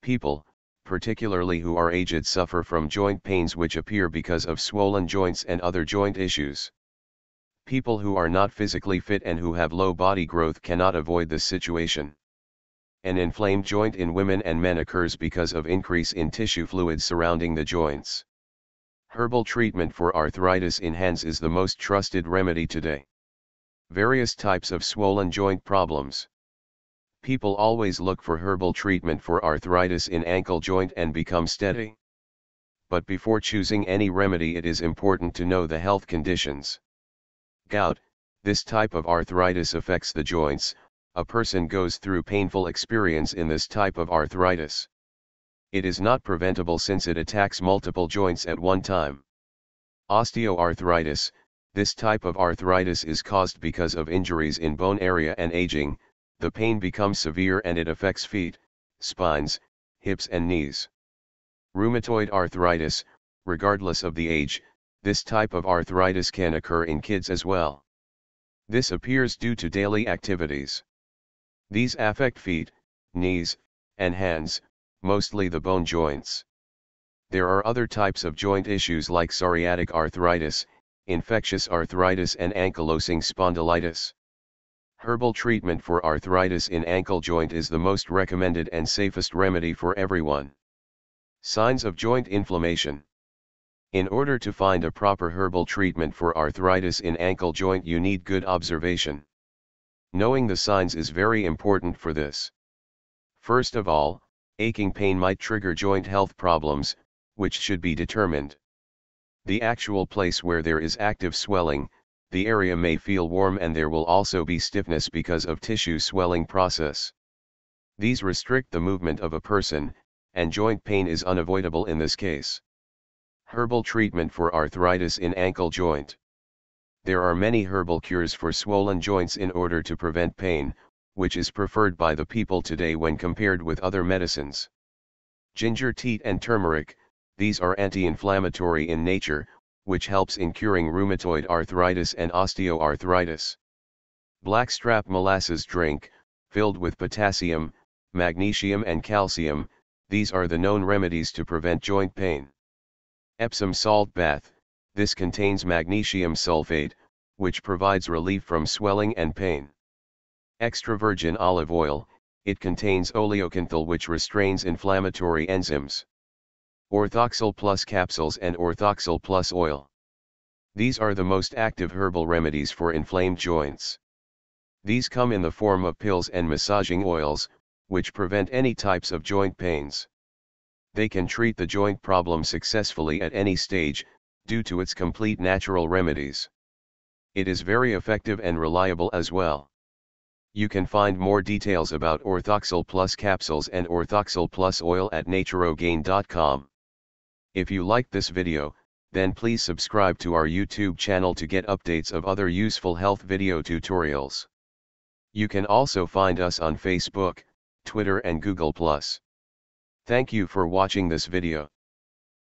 People, particularly who are aged suffer from joint pains which appear because of swollen joints and other joint issues. People who are not physically fit and who have low body growth cannot avoid this situation. An inflamed joint in women and men occurs because of increase in tissue fluid surrounding the joints. Herbal treatment for arthritis in hands is the most trusted remedy today. Various types of swollen joint problems people always look for herbal treatment for arthritis in ankle joint and become steady. But before choosing any remedy it is important to know the health conditions. Gout, this type of arthritis affects the joints, a person goes through painful experience in this type of arthritis. It is not preventable since it attacks multiple joints at one time. Osteoarthritis, this type of arthritis is caused because of injuries in bone area and aging, the pain becomes severe and it affects feet, spines, hips and knees. Rheumatoid arthritis, regardless of the age, this type of arthritis can occur in kids as well. This appears due to daily activities. These affect feet, knees, and hands, mostly the bone joints. There are other types of joint issues like psoriatic arthritis, infectious arthritis and ankylosing spondylitis. Herbal treatment for arthritis in ankle joint is the most recommended and safest remedy for everyone. Signs of joint inflammation. In order to find a proper herbal treatment for arthritis in ankle joint you need good observation. Knowing the signs is very important for this. First of all, aching pain might trigger joint health problems, which should be determined. The actual place where there is active swelling, the area may feel warm and there will also be stiffness because of tissue swelling process. These restrict the movement of a person, and joint pain is unavoidable in this case. Herbal treatment for arthritis in ankle joint. There are many herbal cures for swollen joints in order to prevent pain, which is preferred by the people today when compared with other medicines. Ginger tea and turmeric, these are anti-inflammatory in nature, which helps in curing rheumatoid arthritis and osteoarthritis. Blackstrap molasses drink, filled with potassium, magnesium and calcium, these are the known remedies to prevent joint pain. Epsom salt bath, this contains magnesium sulfate, which provides relief from swelling and pain. Extra virgin olive oil, it contains oleocanthal which restrains inflammatory enzymes. Orthoxyl plus capsules and orthoxyl plus oil. These are the most active herbal remedies for inflamed joints. These come in the form of pills and massaging oils, which prevent any types of joint pains. They can treat the joint problem successfully at any stage, due to its complete natural remedies. It is very effective and reliable as well. You can find more details about Orthoxyl Plus capsules and Orthoxyl Plus oil at naturogain.com. If you like this video, then please subscribe to our YouTube channel to get updates of other useful health video tutorials. You can also find us on Facebook, Twitter and Google+. Thank you for watching this video.